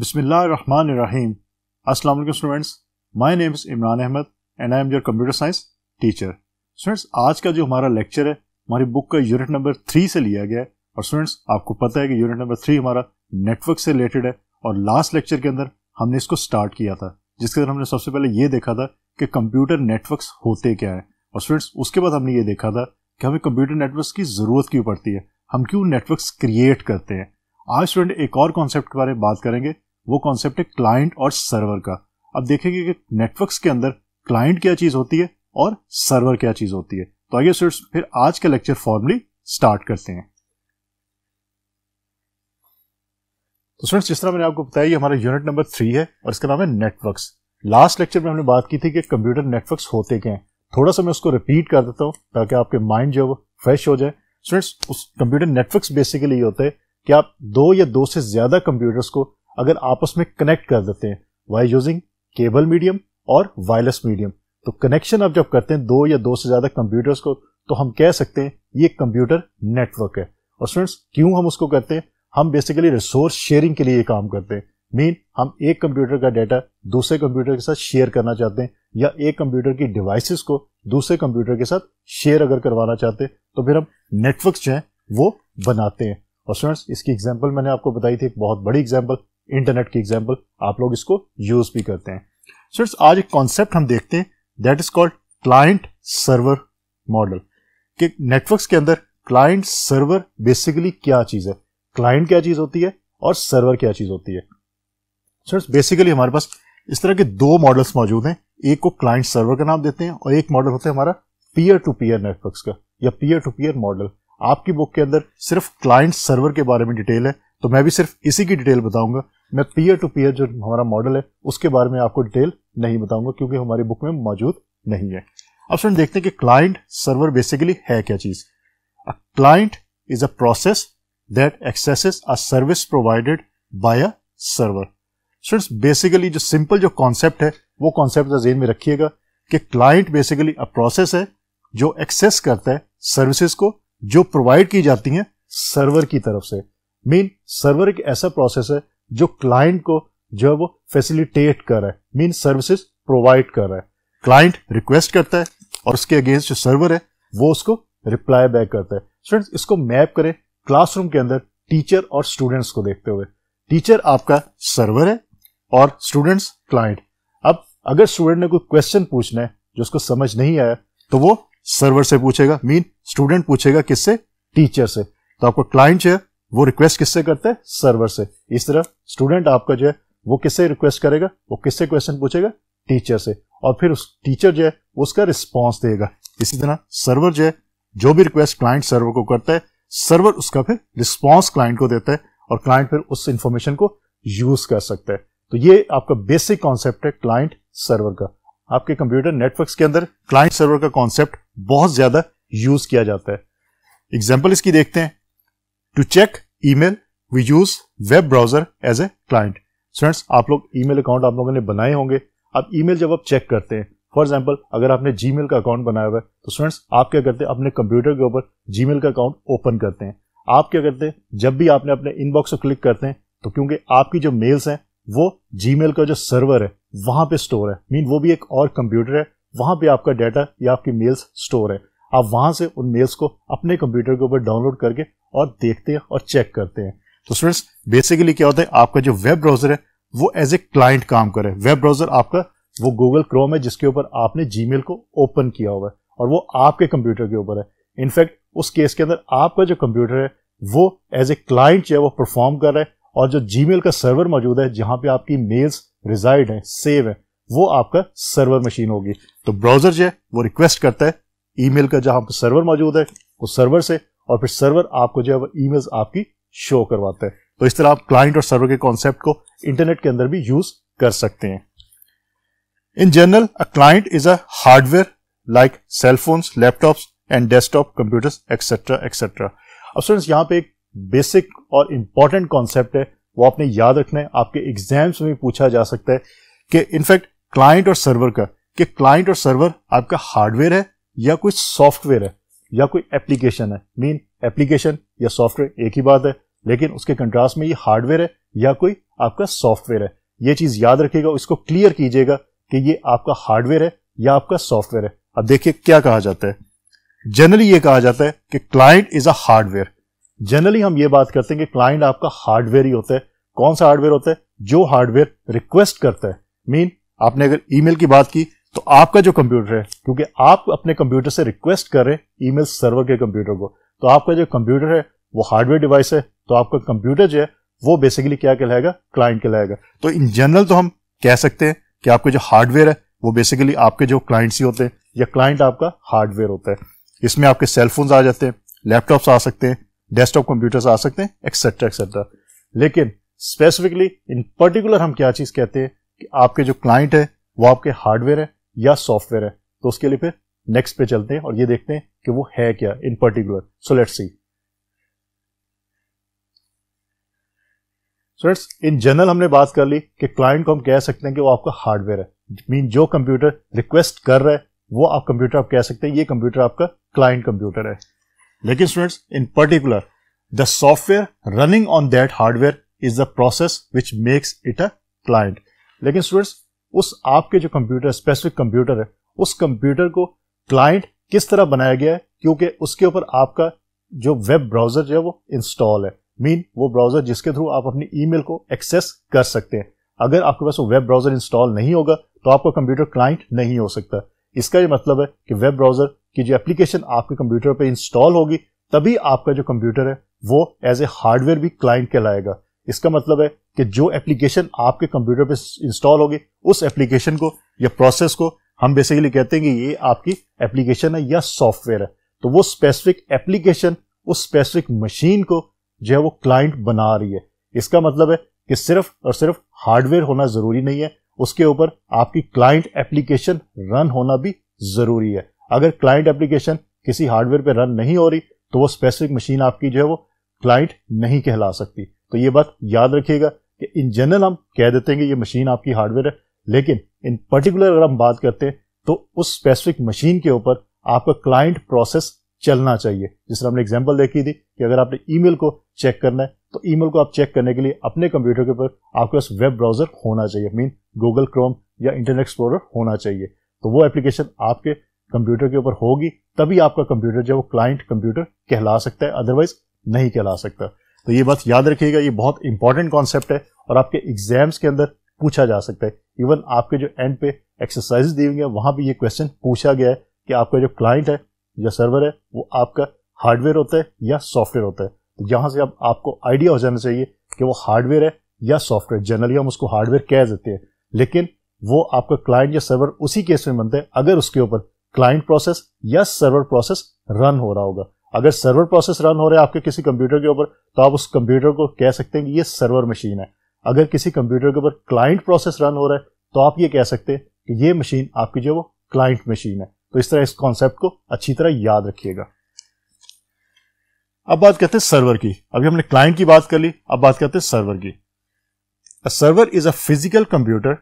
बिस्मिल्लाहिर्रहमानिर्रहीम अस्सलाम वालेकुम students my name is Imran Ahmed and I am your computer science teacher students आज का जो हमारा लेक्चर है हमारी बुक का यूनिट नंबर थ्री से लिया गया है और स्टूडेंट्स आपको पता है कि यूनिट नंबर थ्री हमारा नेटवर्क से रिलेटेड है और लास्ट लेक्चर के अंदर हमने इसको स्टार्ट किया था जिसके अंदर हमने सबसे पहले ये देखा था कि कंप्यूटर नेटवर्क्स होते क्या है और स्टूडेंट्स उसके बाद हमने ये देखा था कि हमें कंप्यूटर नेटवर्क्स की ज़रूरत क्यों पड़ती है हम क्यों नेटवर्क्स क्रिएट करते हैं आज स्टूडेंट एक और कॉन्सेप्ट के बारे में बात करेंगे वो कॉन्सेप्ट है क्लाइंट और सर्वर का अब देखेंगे कि नेटवर्क्स के अंदर क्लाइंट क्या चीज होती है और सर्वर क्या चीज होती है तो आइए स्टूडेंट्स फिर आज का लेक्चर फॉर्मली स्टार्ट करते हैं तो स्टूडेंट्स जिस तरह मैंने आपको बताया ये हमारा यूनिट नंबर थ्री है और इसका नाम है नेटवर्क्स लास्ट लेक्चर में हमने बात की थी कि कंप्यूटर नेटवर्क्स होते क्या हैं थोड़ा सा मैं उसको रिपीट कर देता हूं ताकि आपके माइंड जो है वो फ्रेश हो जाए स्टूडेंट्स उस कंप्यूटर नेटवर्क्स बेसिकली ये होते हैं कि आप दो या दो से ज्यादा कंप्यूटर्स को अगर आपस में कनेक्ट कर देते हैं वाई यूजिंग केबल मीडियम और वायरलेस मीडियम तो कनेक्शन आप जब करते हैं दो या दो से ज़्यादा कंप्यूटर्स को तो हम कह सकते हैं ये कंप्यूटर नेटवर्क है और स्टूडेंट्स क्यों हम उसको करते हैं हम बेसिकली रिसोर्स शेयरिंग के लिए ये काम करते हैं मीन हम एक कंप्यूटर का डाटा दूसरे कंप्यूटर के साथ शेयर करना चाहते हैं या एक कंप्यूटर की डिवाइसेस को दूसरे कंप्यूटर के साथ शेयर अगर करवाना चाहते हैं तो फिर हम नेटवर्क जो है वो बनाते हैं और स्टूडेंट्स इसकी एग्जाम्पल मैंने आपको बताई थी एक बहुत बड़ी एग्जाम्पल इंटरनेट की एग्जाम्पल आप लोग इसको यूज भी करते हैं सो so, आज एक कॉन्सेप्ट हम देखते हैं that is called client server model कि नेटवर्क्स के अंदर क्लाइंट सर्वर बेसिकली क्या चीज है क्लाइंट क्या चीज होती है और सर्वर क्या चीज होती है सर बेसिकली हमारे पास इस तरह के दो मॉडल्स मौजूद हैं एक को क्लाइंट सर्वर का नाम देते हैं और एक मॉडल होता है हमारा पीयर टू पीयर नेटवर्क्स का या पीयर टू पीयर मॉडल आपकी बुक के अंदर सिर्फ क्लाइंट सर्वर के बारे में डिटेल है तो मैं भी सिर्फ इसी की डिटेल बताऊंगा मैं पीयर टू पीयर जो हमारा मॉडल है उसके बारे में आपको डिटेल नहीं बताऊंगा क्योंकि हमारी बुक में मौजूद नहीं है अब फ्रेंड देखते हैं कि क्लाइंट सर्वर बेसिकली है क्या चीज client is a process that accesses a service provided by a server friends basically जो सिंपल जो कॉन्सेप्ट है वो कॉन्सेप्ट तो जेन में रखिएगा कि क्लाइंट बेसिकली अ प्रोसेस है जो एक्सेस करता है सर्विसेज को जो प्रोवाइड की जाती हैं सर्वर की तरफ से मीन सर्वर एक ऐसा प्रोसेस है जो क्लाइंट को जो है वो फैसिलिटेट कर रहा है मीन सर्विसेज प्रोवाइड कर रहा है क्लाइंट रिक्वेस्ट करता है और उसके अगेंस्ट जो सर्वर है वो उसको रिप्लाई बैक करता है स्टूडेंट्स इसको मैप करें क्लासरूम के अंदर टीचर और स्टूडेंट्स को देखते हुए टीचर आपका सर्वर है और स्टूडेंट्स क्लाइंट अब अगर स्टूडेंट ने कोई क्वेश्चन पूछना है जो उसको समझ नहीं आया तो वो सर्वर से पूछेगा मीन स्टूडेंट पूछेगा किससे टीचर से तो आपको क्लाइंट जो है वो रिक्वेस्ट किससे करते हैं सर्वर से इस तरह स्टूडेंट आपका जो है वो किससे रिक्वेस्ट करेगा वो किससे क्वेश्चन पूछेगा टीचर से और फिर उस टीचर जो है उसका रिस्पॉन्स देगा इसी तरह सर्वर जो है जो भी रिक्वेस्ट क्लाइंट सर्वर को करता है सर्वर उसका फिर रिस्पॉन्स क्लाइंट को देता है और क्लाइंट फिर उस इंफॉर्मेशन को यूज कर सकता है तो ये आपका बेसिक कॉन्सेप्ट है क्लाइंट सर्वर का आपके कंप्यूटर नेटवर्क्स के अंदर क्लाइंट सर्वर का कॉन्सेप्ट बहुत ज्यादा यूज किया जाता है एग्जाम्पल इसकी देखते हैं To check email, we use web browser as a client. Students आप लोग ईमेल अकाउंट आप लोगों ने बनाए होंगे अब ईमेल जब आप चेक करते हैं फॉर एग्जाम्पल अगर आपने जी मेल का अकाउंट बनाया हुआ है तो स्टूडेंट्स आप क्या करते हैं अपने कंप्यूटर के ऊपर जी का अकाउंट ओपन करते हैं आप क्या करते हैं जब भी आपने अपने इनबॉक्स को क्लिक करते हैं तो क्योंकि आपकी जो मेल्स हैं वो जी का जो सर्वर है वहां पे स्टोर है मीन वो भी एक और कंप्यूटर है वहां पे आपका डाटा या आपकी मेल्स स्टोर है आप वहां से उन मेल्स को अपने कंप्यूटर के ऊपर डाउनलोड करके और देखते हैं और चेक करते हैं तो स्टूडेंट्स बेसिकली क्या होता है आपका जो वेब ब्राउजर है वो एज ए क्लाइंट काम करे वेब ब्राउजर आपका वो गूगल क्रोम है जिसके ऊपर आपने जी को ओपन किया हुआ है और वो आपके कंप्यूटर के ऊपर है इनफैक्ट उस केस के अंदर आपका जो कंप्यूटर है वो एज ए क्लाइंट जो है वो परफॉर्म कर रहा है और जो जी का सर्वर मौजूद है जहां पे आपकी मेल्स रिजाइड है सेव है वो आपका सर्वर मशीन होगी तो ब्राउजर जो है वो रिक्वेस्ट करता है ईमेल का जहां पर सर्वर मौजूद है उस सर्वर से और फिर सर्वर आपको जो है वो ई आपकी शो करवाता है तो इस तरह आप क्लाइंट और सर्वर के कॉन्सेप्ट को इंटरनेट के अंदर भी यूज कर सकते हैं in general a client is a hardware like cellphones laptops and desktop computers etcetera etcetera अब स्टूडेंट्स यहाँ पे एक बेसिक और इंपॉर्टेंट कॉन्सेप्ट है वो आपने याद रखना है आपके एग्जाम्स में भी पूछा जा सकता है कि इनफैक्ट क्लाइंट और सर्वर का कि क्लाइंट और सर्वर आपका हार्डवेयर है या कोई सॉफ्टवेयर है या कोई एप्लीकेशन है मीन एप्लीकेशन या सॉफ्टवेयर एक ही बात है लेकिन उसके कंट्रास्ट में ये हार्डवेयर है या कोई आपका सॉफ्टवेयर है ये चीज याद रखिएगा इसको क्लियर कीजिएगा कि ये आपका हार्डवेयर है या आपका सॉफ्टवेयर है अब देखिए क्या कहा जाता है जनरली ये कहा जाता है कि client is a hardware generally हम ये बात करते हैं कि क्लाइंट आपका हार्डवेयर ही होता है कौन सा हार्डवेयर होता है जो हार्डवेयर रिक्वेस्ट करता है मीन आपने अगर ईमेल की बात की तो आपका जो कंप्यूटर है क्योंकि आप अपने कंप्यूटर से रिक्वेस्ट कर करें ईमेल सर्वर के कंप्यूटर को तो आपका जो कंप्यूटर है वो हार्डवेयर डिवाइस है तो आपका कंप्यूटर जो है वो बेसिकली क्या कहलाएगा क्लाइंट कहलाएगा तो इन जनरल तो हम कह सकते हैं कि आपका जो हार्डवेयर है वो बेसिकली आपके जो क्लाइंट्स ही होते हैं या क्लाइंट आपका हार्डवेयर होता है इसमें आपके सेलफोन्स आ जाते हैं लैपटॉप्स आ सकते हैं डेस्कटॉप कंप्यूटर्स आ सकते हैं एक्सेट्रा एक्सेट्रा लेकिन स्पेसिफिकली इन पर्टिकुलर हम क्या चीज़ कहते हैं कि आपके जो क्लाइंट है वो आपके हार्डवेयर है या सॉफ्टवेयर है तो उसके लिए फिर नेक्स्ट पे चलते हैं और ये देखते हैं कि वो है क्या in particular so let's see so in general हमने बात कर ली कि क्लाइंट को हम कह सकते हैं कि वो आपका हार्डवेयर है मीन जो कंप्यूटर रिक्वेस्ट कर रहा है वो आप कंप्यूटर आप कह सकते हैं ये कंप्यूटर आपका क्लाइंट कंप्यूटर है लेकिन students in particular the software running on that hardware is the process which makes it a client लेकिन स्टूडेंट्स उस आपके जो कंप्यूटर स्पेसिफिक कंप्यूटर है उस कंप्यूटर को क्लाइंट किस तरह बनाया गया है क्योंकि उसके ऊपर आपका जो वेब ब्राउजर जो है वो इंस्टॉल है मीन वो ब्राउजर जिसके थ्रू आप अपनी ईमेल को एक्सेस कर सकते हैं अगर आपके पास वो वेब ब्राउजर इंस्टॉल नहीं होगा तो आपका कंप्यूटर क्लाइंट नहीं हो सकता इसका ये मतलब है कि वेब ब्राउजर की जो एप्लीकेशन आपके कंप्यूटर पर इंस्टॉल होगी तभी आपका जो कंप्यूटर है वो एज ए हार्डवेयर भी क्लाइंट कहलाएगा इसका मतलब है कि जो एप्लीकेशन आपके कंप्यूटर पे इंस्टॉल होगी उस एप्लीकेशन को या प्रोसेस को हम बेसिकली कहते हैं कि ये आपकी एप्लीकेशन है या सॉफ्टवेयर है तो वो स्पेसिफिक एप्लीकेशन उस स्पेसिफिक मशीन को जो है वो क्लाइंट बना रही है इसका मतलब है कि सिर्फ और सिर्फ हार्डवेयर होना जरूरी नहीं है उसके ऊपर आपकी क्लाइंट एप्लीकेशन रन होना भी जरूरी है अगर क्लाइंट एप्लीकेशन किसी हार्डवेयर पे रन नहीं हो रही तो वो स्पेसिफिक मशीन आपकी जो है वो क्लाइंट नहीं कहला सकती तो ये बात याद रखिएगा कि इन जनरल हम कह देते हैं कि ये मशीन आपकी हार्डवेयर है लेकिन इन पर्टिकुलर अगर हम बात करते हैं तो उस स्पेसिफिक मशीन के ऊपर आपका क्लाइंट प्रोसेस चलना चाहिए जिस हमने एग्जाम्पल देखी थी कि अगर आपने ई को चेक करना है तो ई को आप चेक करने के लिए अपने कंप्यूटर के ऊपर आपके पास वेब ब्राउजर होना चाहिए मीन गूगल क्रोम या इंटरनेट एक्सप्लोरर होना चाहिए तो वो एप्लीकेशन आपके कंप्यूटर के ऊपर होगी तभी आपका कंप्यूटर जो वो क्लाइंट कंप्यूटर कहला सकता है अदरवाइज नहीं कहला सकता तो ये बस याद रखिएगा ये बहुत इंपॉर्टेंट कॉन्सेप्ट है और आपके एग्जाम्स के अंदर पूछा जा सकता है इवन आपके जो एंड पे एक्सरसाइज दी हुई है वहां भी ये क्वेश्चन पूछा गया है कि आपका जो क्लाइंट है या सर्वर है वो आपका हार्डवेयर होता है या सॉफ्टवेयर होता है तो यहां से अब आपको आइडिया हो जाना चाहिए कि वो हार्डवेयर है या सॉफ्टवेयर जनरली हम उसको हार्डवेयर कह देते हैं लेकिन वो आपका क्लाइंट या सर्वर उसी केस में बनता है अगर उसके ऊपर क्लाइंट प्रोसेस या सर्वर प्रोसेस रन हो रहा होगा अगर सर्वर प्रोसेस रन हो रहा है आपके किसी कंप्यूटर के ऊपर तो आप उस कंप्यूटर को कह सकते हैं कि ये सर्वर मशीन है अगर किसी कंप्यूटर के ऊपर क्लाइंट प्रोसेस रन हो रहा है तो आप ये कह सकते हैं कि ये मशीन आपकी जो वो क्लाइंट मशीन है तो इस तरह इस कॉन्सेप्ट को अच्छी तरह याद रखिएगा अब बात करते हैं सर्वर की अभी हमने क्लाइंट की बात कर ली अब बात करते हैं सर्वर की server is a physical computer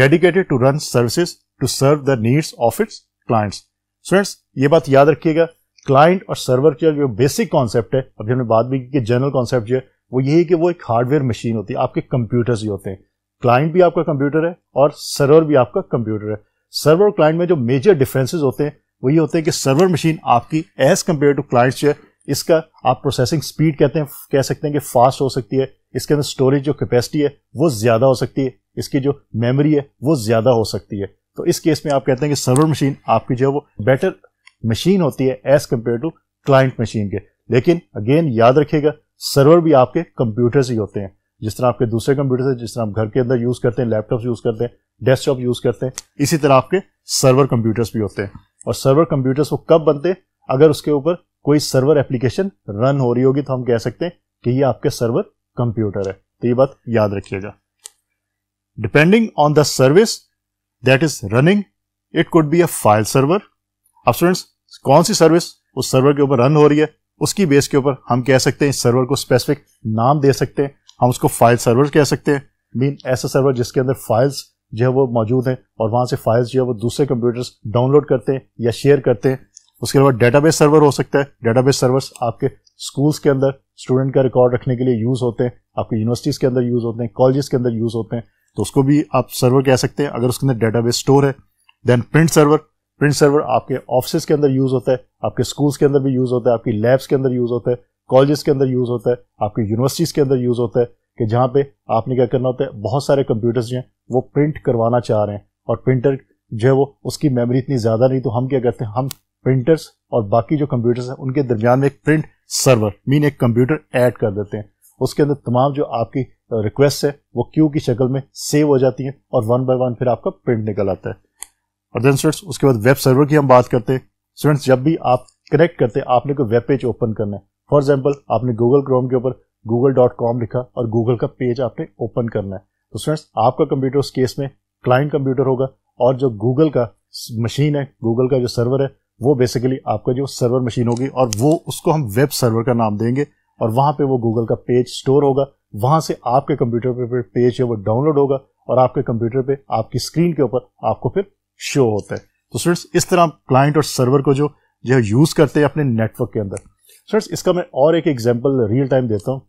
dedicated to run services to serve the needs of its clients friends ये बात याद रखिएगा क्लाइंट और सर्वर का जो बेसिक कॉन्सेप्ट है अभी हमने बात भी की कि जनरल कॉन्सेप्ट जो है वो यही है कि वो एक हार्डवेयर मशीन होती है आपके कंप्यूटर्स ही होते हैं क्लाइंट भी आपका कंप्यूटर है और सर्वर भी आपका कंप्यूटर है सर्वर और क्लाइंट में जो मेजर डिफरेंसेस होते हैं वो ये होते हैं कि सर्वर मशीन आपकी एज कम्पेयर टू क्लाइंट्स जो है इसका आप प्रोसेसिंग स्पीड कहते हैं कह सकते हैं कि फास्ट हो सकती है इसके अंदर स्टोरेज जो कैपेसिटी है वो ज़्यादा हो सकती है इसकी जो मेमोरी है वो ज़्यादा हो सकती है तो इस केस में आप कहते हैं कि सर्वर मशीन आपकी जो है वो बेटर मशीन होती है as compare to client machine के लेकिन अगेन याद रखिएगा सर्वर भी आपके से ही होते हैं जिस तरह आपके दूसरे कंप्यूटर जिस तरह आप घर के अंदर यूज करते हैं लैपटॉप यूज करते हैं डेस्कटॉप यूज करते हैं इसी तरह आपके सर्वर कंप्यूटर्स भी होते हैं और सर्वर कंप्यूटर्स वो कब बनते हैं अगर उसके ऊपर कोई सर्वर एप्लीकेशन रन हो रही होगी तो हम कह सकते हैं कि ये आपके सर्वर कंप्यूटर है तो ये बात याद रखिएगा depending on the service that is running it could be a file server अब स्टूडेंट्स कौन सी सर्विस उस सर्वर के ऊपर रन हो रही है उसकी बेस के ऊपर हम कह सकते हैं इस सर्वर को स्पेसिफिक नाम दे सकते हैं हम उसको फाइल सर्वर कह सकते हैं मीन ऐसा सर्वर जिसके अंदर फाइल्स जो है वो मौजूद हैं और वहां से फाइल्स जो है वो दूसरे कंप्यूटर्स डाउनलोड करते हैं या शेयर करते हैं उसके अलावा डेटाबेस सर्वर हो सकता है डेटाबेस सर्वर आपके स्कूल्स के अंदर स्टूडेंट का रिकॉर्ड रखने के लिए यूज़ होते हैं आपके यूनिवर्सिटीज़ के अंदर यूज़ होते हैं कॉलेजेस के अंदर यूज़ होते हैं तो उसको भी आप सर्वर कह सकते हैं अगर उसके अंदर डेटाबेस स्टोर है then print server print server आपके ऑफिस के अंदर यूज होता है आपके स्कूल्स के अंदर भी यूज होता है आपकी लैब्स के अंदर यूज होता है कॉलेजेस के अंदर यूज होता है आपकी यूनिवर्सिटीज के अंदर यूज होता है कि जहाँ पे आपने क्या करना होता है बहुत सारे कंप्यूटर्स जो हैं वो प्रिंट करवाना चाह रहे हैं और प्रिंटर जो है वो उसकी मेमोरी इतनी ज़्यादा नहीं तो हम क्या करते हैं हम प्रिंटर्स और बाकी जो कंप्यूटर्स हैं उनके दरमियान में एक प्रिंट सर्वर मीन एक कंप्यूटर ऐड कर देते हैं उसके अंदर तमाम जो आपकी रिक्वेस्ट है वो क्यू की शक्ल में सेव हो जाती है और वन बाय वन फिर आपका प्रिंट निकल आता है और देन स्टूडेंट्स उसके बाद वेब सर्वर की हम बात करते हैं स्टूडेंट्स जब भी आप कनेक्ट करते हैं आपने कोई वेब पेज ओपन करना है फॉर एग्जाम्पल आपने गूगल क्रोम के ऊपर गूगल डॉट कॉम लिखा और गूगल का पेज आपने ओपन करना है तो स्टूडेंट्स आपका कंप्यूटर उस केस में क्लाइंट कंप्यूटर होगा और जो गूगल का मशीन है गूगल का जो सर्वर है वो बेसिकली आपका जो सर्वर मशीन होगी और वो उसको हम वेब सर्वर का नाम देंगे और वहां पे वो गूगल का पेज स्टोर होगा वहां से आपके कंप्यूटर पे फिर पेज है वो डाउनलोड होगा और आपके कंप्यूटर पे आपकी स्क्रीन के ऊपर आपको फिर शो होता है तो स्टूडेंट्स इस तरह क्लाइंट और सर्वर को जो जो है यूज़ करते हैं अपने नेटवर्क के अंदर स्टूडेंट्स इसका मैं और एक एग्जाम्पल रियल टाइम देता हूँ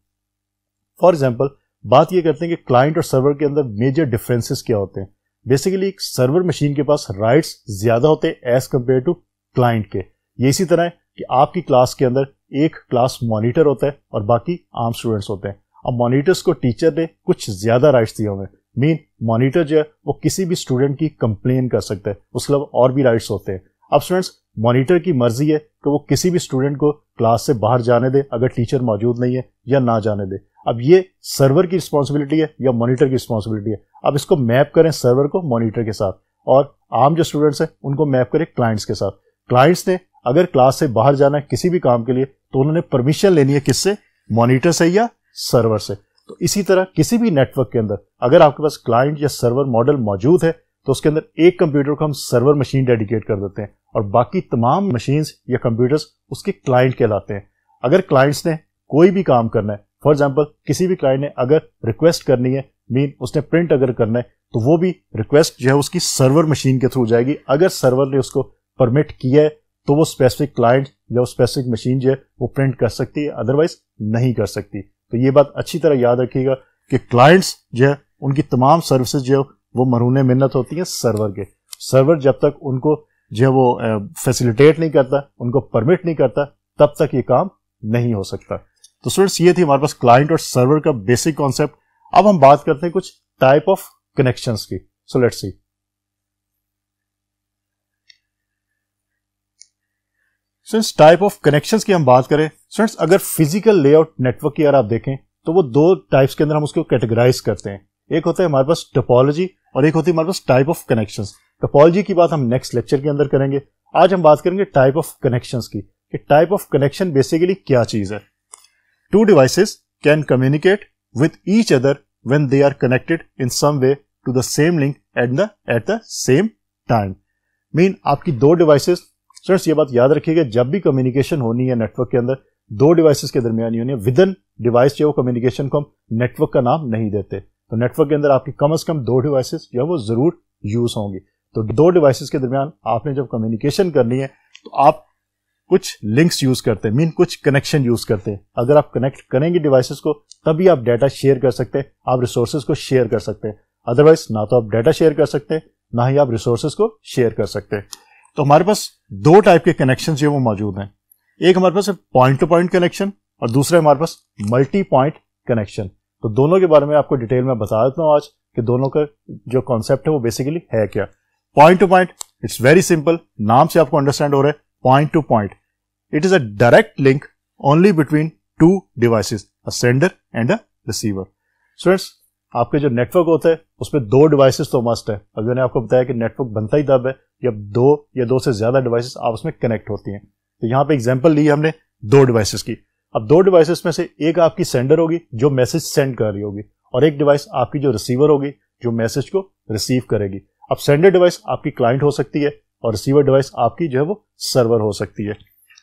फॉर एग्जाम्पल बात ये करते हैं कि क्लाइंट और सर्वर के अंदर मेजर डिफरेंसेस क्या होते हैं बेसिकली एक सर्वर मशीन के पास राइट्स ज़्यादा होते हैं एज़ कम्पेयर टू क्लाइंट के ये इसी तरह है कि आपकी क्लास के अंदर एक क्लास मॉनिटर होता है और बाकी आम स्टूडेंट्स होते हैं अब मॉनिटर्स को टीचर ने कुछ ज़्यादा राइट्स दिए हुए हैं मेन मॉनिटर जो है वो किसी भी स्टूडेंट की कंप्लेन कर सकता है उसके अलावा और भी राइट्स होते हैं अब स्टूडेंट्स मॉनिटर की मर्जी है कि वो किसी भी स्टूडेंट को क्लास से बाहर जाने दे अगर टीचर मौजूद नहीं है या ना जाने दे अब ये सर्वर की रिस्पॉन्सिबिलिटी है या मॉनिटर की रिस्पॉन्सिबिलिटी है अब इसको मैप करें सर्वर को मॉनिटर के साथ और आम जो स्टूडेंट्स हैं उनको मैप करें क्लाइंट्स के साथ क्लाइंट्स ने अगर क्लास से बाहर जाना है किसी भी काम के लिए तो उन्होंने परमिशन लेनी है किससे मॉनिटर से या सर्वर से इसी तरह किसी भी नेटवर्क के अंदर अगर आपके पास क्लाइंट या सर्वर मॉडल मौजूद है तो उसके अंदर एक कंप्यूटर को हम सर्वर मशीन डेडिकेट कर देते हैं और बाकी तमाम मशीन या कंप्यूटर्स उसके क्लाइंट कहलाते हैं अगर क्लाइंट्स ने कोई भी काम करना है फॉर एग्जाम्पल किसी भी क्लाइंट ने अगर रिक्वेस्ट करनी है मीन उसने प्रिंट अगर करना है तो वो भी रिक्वेस्ट जो है उसकी सर्वर मशीन के थ्रू जाएगी अगर सर्वर ने उसको परमिट किया है तो वो स्पेसिफिक क्लाइंट या स्पेसिफिक मशीन जो है वो प्रिंट कर सकती है अदरवाइज नहीं कर सकती तो ये बात अच्छी तरह याद रखिएगा कि क्लाइंट्स जो है उनकी तमाम सर्विसेज जो है वो मरून मिन्नत होती है सर्वर के सर्वर जब तक उनको जो है वो फैसिलिटेट नहीं करता उनको परमिट नहीं करता तब तक ये काम नहीं हो सकता तो स्टूडेंट्स ये थी हमारे पास क्लाइंट और सर्वर का बेसिक कॉन्सेप्ट अब हम बात करते हैं कुछ टाइप ऑफ कनेक्शंस की so let's see students type of connections की हम बात करें स्टूडेंट्स अगर फिजिकल लेआउट नेटवर्क की अगर आप देखें तो वो दो टाइप्स के अंदर हम उसको कैटेगराइज करते हैं एक होता है हमारे पास टोपोलॉजी और एक होती है हमारे पास टाइप ऑफ कनेक्शन टोपोलॉजी की बात हम नेक्स्ट लेक्चर के अंदर करेंगे आज हम बात करेंगे टाइप ऑफ कनेक्शन की कि टाइप ऑफ कनेक्शन बेसिकली क्या चीज है two devices can communicate with each other when they are connected in some way to the same link at the at the same time mean आपकी दो devices students ये बात याद रखिएगा जब भी कम्युनिकेशन होनी है नेटवर्क के अंदर दो डिवाइसेस के दरमियान होनी है विद इन डिवाइस जो कम्युनिकेशन को हम नेटवर्क का नाम नहीं देते तो नेटवर्क के अंदर आपकी कम अज कम दो डिवाइसेस जो है वो जरूर यूज होंगी तो दो डिवाइसेस के दरमियान आपने जब कम्युनिकेशन करनी है तो आप कुछ लिंक्स यूज करते हैं मीन कुछ कनेक्शन यूज करते हैं अगर आप कनेक्ट करेंगे डिवाइसेस को तभी आप डाटा शेयर कर सकते हैं आप रिसोर्सेज को शेयर कर सकते हैं अदरवाइज ना तो आप डाटा शेयर कर सकते हैं ना ही आप रिसोर्सेज को शेयर कर सकते हैं तो हमारे पास दो टाइप के कनेक्शन जो वो मौजूद हैं एक हमारे पास पॉइंट टू पॉइंट कनेक्शन और दूसरा हमारे पास मल्टी पॉइंट कनेक्शन तो दोनों के बारे में आपको डिटेल में बता देता हूँ आज कि दोनों का जो कॉन्सेप्ट है वो बेसिकली है क्या point to point it's very simple नाम से आपको अंडरस्टैंड हो रहा है point to point it is a direct link only between two devices a sender and a receiver students आपके जो नेटवर्क होते हैं उसमें दो डिवाइसेस तो मस्ट है अभी मैंने आपको बताया कि नेटवर्क बनता ही तब है जब दो या दो से ज्यादा डिवाइसेस आपस में कनेक्ट होती हैं तो यहाँ पे एग्जाम्पल ली हमने दो डिवाइसेस की अब दो डिवाइसेस में से एक आपकी सेंडर होगी जो मैसेज सेंड कर रही होगी और एक डिवाइस आपकी जो रिसीवर होगी जो मैसेज को रिसीव करेगी अब सेंडर डिवाइस आपकी क्लाइंट हो सकती है और रिसीवर डिवाइस आपकी जो है वो सर्वर हो सकती है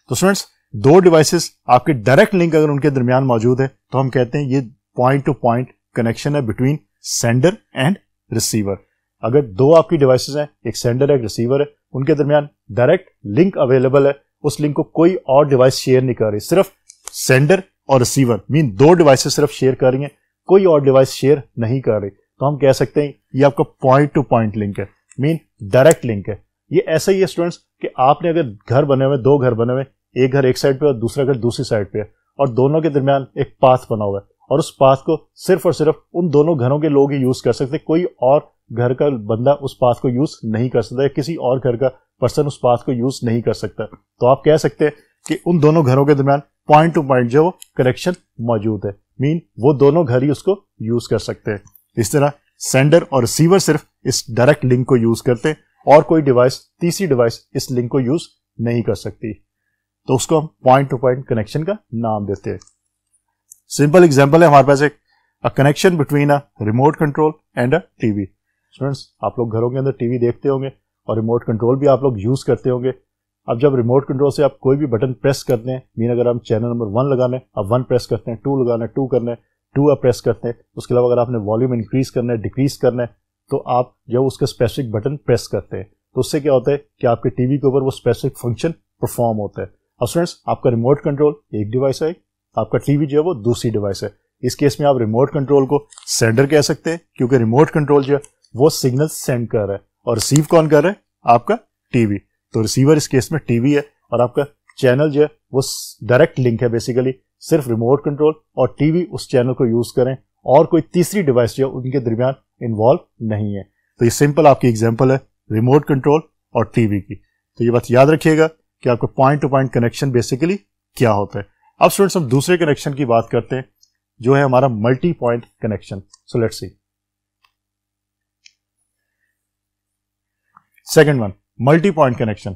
तो स्टूडेंट्स दो डिवाइसेस आपके डायरेक्ट लिंक अगर उनके दरमियान मौजूद है तो हम कहते हैं ये पॉइंट टू पॉइंट कनेक्शन है बिटवीन सेंडर एंड रिसीवर अगर दो आपकी डिवाइसेस हैं एक सेंडर एक रिसीवर है उनके दरमियान डायरेक्ट लिंक अवेलेबल है उस लिंक को कोई और डिवाइस शेयर नहीं कर रही सिर्फ सेंडर और रिसीवर मीन दो डिवाइसेस सिर्फ शेयर कर रही हैं कोई और डिवाइस शेयर नहीं कर रही तो हम कह सकते हैं ये आपका पॉइंट टू पॉइंट लिंक है मीन डायरेक्ट लिंक है ये ऐसा ही है स्टूडेंट्स कि आपने अगर घर बने हुए दो घर बने हुए एक घर एक साइड पे और दूसरा घर दूसरी साइड पे है और दोनों के दरमियान एक पाथ बना हुआ है और उस पाथ को सिर्फ और सिर्फ उन दोनों घरों के लोग ही यूज कर सकते कोई और घर का बंदा उस पाथ को यूज नहीं कर सकता या किसी और घर का पर्सन उस पाथ को यूज नहीं कर सकता तो आप कह सकते हैं कि उन दोनों घरों के दरमियान पॉइंट टू पॉइंट जो कनेक्शन मौजूद है मीन वो दोनों घर ही उसको यूज कर सकते हैं इस तरह सेंडर और रिसीवर सिर्फ इस डायरेक्ट लिंक को यूज करते हैं और कोई डिवाइस तीसरी डिवाइस इस लिंक को यूज नहीं कर सकती तो उसको हम पॉइंट टू पॉइंट कनेक्शन का नाम देते हैं सिंपल एग्जाम्पल है हमारे पास एक connection between a remote control and a TV students आप लोग घरों के अंदर टीवी देखते होंगे और रिमोट कंट्रोल भी आप लोग यूज करते होंगे अब जब रिमोट कंट्रोल से आप कोई भी बटन प्रेस करते हैं मीन अगर हम चैनल नंबर वन लगाने अब वन प्रेस करते हैं टू लगाना टू करना है टू आप प्रेस करते हैं उसके अलावा अगर आपने वॉल्यूम इंक्रीज करना है डिक्रीज करना है तो आप जब उसका स्पेसिफिक बटन प्रेस करते हैं तो उससे क्या होता है कि आपके टीवी के ऊपर वो स्पेसिफिक फंक्शन परफॉर्म होता है अब स्टूडेंट्स आपका रिमोट कंट्रोल एक डिवाइस है आपका टीवी जो है वो दूसरी डिवाइस है इस केस में आप रिमोट कंट्रोल को सेंडर कह सकते हैं क्योंकि रिमोट कंट्रोल जो है वो सिग्नल सेंड कर रहा है और रिसीव कौन कर रहा है आपका टीवी तो रिसीवर इस केस में टीवी है और आपका चैनल जो है वो डायरेक्ट लिंक है बेसिकली सिर्फ रिमोट कंट्रोल और टीवी उस चैनल को यूज करें और कोई तीसरी डिवाइस जो है उनके दरमियान इन्वॉल्व नहीं है तो ये सिंपल आपकी एग्जाम्पल है रिमोट कंट्रोल और टीवी की तो ये बात याद रखिएगा कि आपका point to point connection basically क्या होता है अब स्टूडेंट्स हम दूसरे कनेक्शन की बात करते हैं जो है हमारा multi point connection so let's see second one multi point connection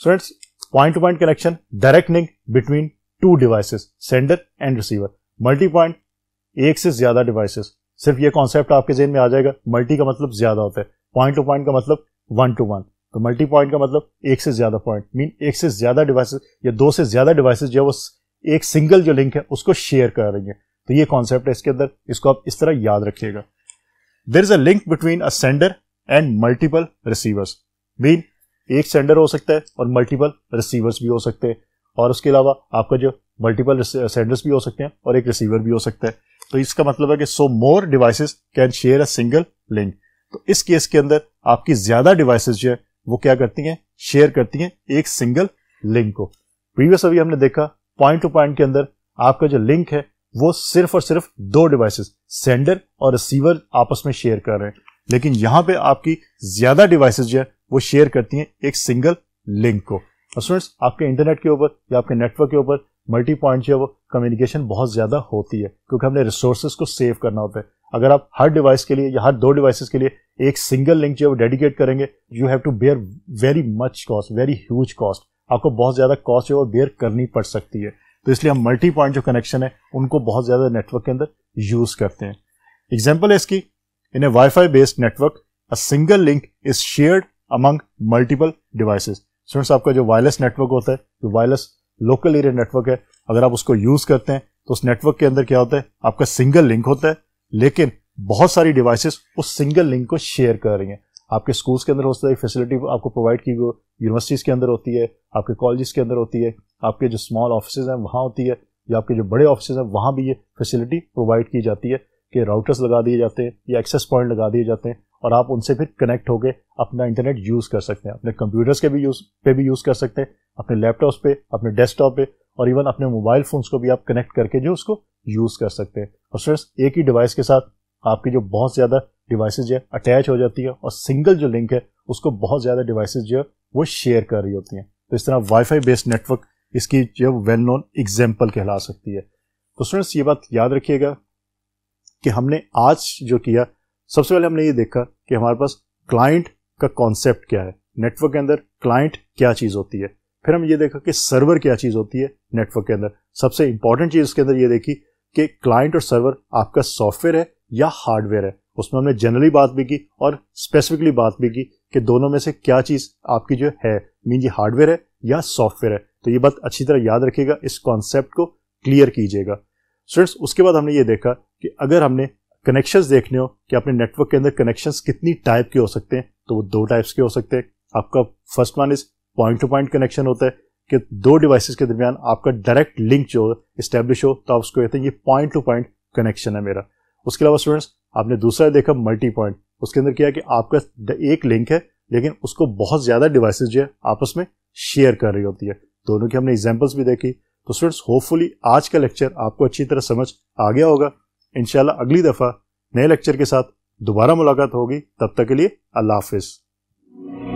students point to point connection direct link between two devices sender and receiver multi point एक से ज्यादा डिवाइसेस सिर्फ ये कॉन्सेप्ट आपके जेन में आ जाएगा मल्टी का मतलब ज्यादा होता है पॉइंट टू पॉइंट का मतलब वन टू वन तो मल्टी पॉइंट का मतलब एक से ज्यादा पॉइंट मीन एक से ज्यादा डिवाइसेस या दो से ज्यादा डिवाइसेस जो है वो एक सिंगल जो लिंक है उसको शेयर कर रही है तो ये कॉन्सेप्ट है इसके अंदर इसको आप इस तरह याद रखिएगा there is a link between a sender and multiple receivers mean एक सेंडर हो सकता है और मल्टीपल रिसीवर्स भी हो सकते हैं और उसके अलावा आपका जो मल्टीपल सेंडर्स भी हो सकते हैं और एक रिसीवर भी हो सकता है तो इसका मतलब है कि so more devices can share a single link तो इस केस के अंदर आपकी ज्यादा डिवाइसेस जो है वो क्या करती हैं शेयर करती हैं एक सिंगल लिंक को प्रीवियस अभी हमने देखा पॉइंट टू पॉइंट के अंदर आपका जो लिंक है वो सिर्फ और सिर्फ दो डिवाइसेस सेंडर और रिसीवर आपस में शेयर कर रहे हैं लेकिन यहां पे आपकी ज्यादा डिवाइसेस जो है वो शेयर करती हैं एक सिंगल लिंक को स्टूडेंट्स आपके इंटरनेट के ऊपर या आपके नेटवर्क के ऊपर मल्टी पॉइंट जो है वो कम्युनिकेशन बहुत ज्यादा होती है क्योंकि हमने रिसोर्सेज को सेव करना होता है अगर आप हर डिवाइस के लिए या हर दो डिवाइसेस के लिए एक सिंगल लिंक जो है वो डेडिकेट करेंगे you have to bear very much cost very huge cost आपको बहुत ज़्यादा कॉस्ट जो है बेयर करनी पड़ सकती है तो इसलिए हम मल्टी पॉइंट जो कनेक्शन है उनको बहुत ज़्यादा नेटवर्क के अंदर यूज़ करते हैं एग्जाम्पल है इसकी in a WiFi based network a single link is shared among multiple devices students आपका जो वायरलेस नेटवर्क होता है जो वायरलेस लोकल एरिया नेटवर्क है अगर आप उसको यूज़ करते हैं तो उस नेटवर्क के अंदर क्या होता है आपका सिंगल लिंक होता है लेकिन बहुत सारी डिवाइसेस उस सिंगल लिंक को शेयर कर रही हैं आपके स्कूल्स के अंदर हो सकता है फैसिलिटी आपको प्रोवाइड की यूनिवर्सिटीज़ के अंदर होती है आपके कॉलेज के अंदर होती है आपके जो स्मॉल ऑफिस हैं वहाँ होती है या आपके जो बड़े ऑफिस हैं वहाँ भी ये फैसिलिटी प्रोवाइड की जाती है कि राउटर्स लगा दिए जाते हैं या एक्सेस पॉइंट लगा दिए जाते हैं और आप उनसे फिर कनेक्ट होकर अपना इंटरनेट यूज़ कर सकते हैं अपने कंप्यूटर्स के भी यूज़ पे भी यूज़ कर सकते हैं अपने लैपटॉप पे अपने डेस्कटॉप पे और इवन अपने मोबाइल फ़ोन्स को भी आप कनेक्ट करके जो उसको यूज़ कर सकते हैं और स्टूडेंट्स एक ही डिवाइस के साथ आपकी जो बहुत ज़्यादा डिवाइसेज जो है अटैच हो जाती है और सिंगल जो लिंक है उसको बहुत ज़्यादा डिवाइसेज जो है वो शेयर कर रही होती हैं तो इस तरह वाईफाई बेस्ड नेटवर्क इसकी जो वेल नोन एग्जाम्पल कहला सकती है तो स्टूडेंट्स ये बात याद रखिएगा कि हमने आज जो किया सबसे पहले हमने ये देखा कि हमारे पास क्लाइंट का कॉन्सेप्ट क्या है नेटवर्क के अंदर क्लाइंट क्या चीज़ होती है फिर हम ये देखा कि सर्वर क्या चीज़ होती है नेटवर्क के अंदर सबसे इंपॉर्टेंट चीज़ के अंदर ये देखी कि क्लाइंट और सर्वर आपका सॉफ्टवेयर है या हार्डवेयर है उसमें हमने जनरली बात भी की और स्पेसिफिकली बात भी की कि दोनों में से क्या चीज़ आपकी जो है मीन ये हार्डवेयर है या सॉफ्टवेयर है तो ये बात अच्छी तरह याद रखिएगा इस कॉन्सेप्ट को क्लियर कीजिएगा स्टूडेंट्स उसके बाद हमने ये देखा कि अगर हमने कनेक्शंस देखने हो कि अपने नेटवर्क के अंदर कनेक्शंस कितनी टाइप के हो सकते हैं तो वो दो टाइप्स के हो सकते हैं आपका first one is point to point connection होता है कि दो डिवाइसेस के दरमियान आपका डायरेक्ट लिंक जो इस्टेब्लिश हो तो आप उसको कहते हैं ये पॉइंट टू पॉइंट कनेक्शन है मेरा उसके अलावा स्टूडेंट्स आपने दूसरा देखा मल्टी पॉइंट उसके अंदर क्या कि आपका एक लिंक है लेकिन उसको बहुत ज़्यादा डिवाइसेज जो है आपस में शेयर कर रही होती है दोनों की हमने एग्जाम्पल्स भी देखी तो स्टूडेंट्स होपफुली आज का लेक्चर आपको अच्छी तरह समझ आ गया होगा इनशाला अगली दफ़ा नए लेक्चर के साथ दोबारा मुलाकात होगी तब तक के लिए अल्लाह हाफिज़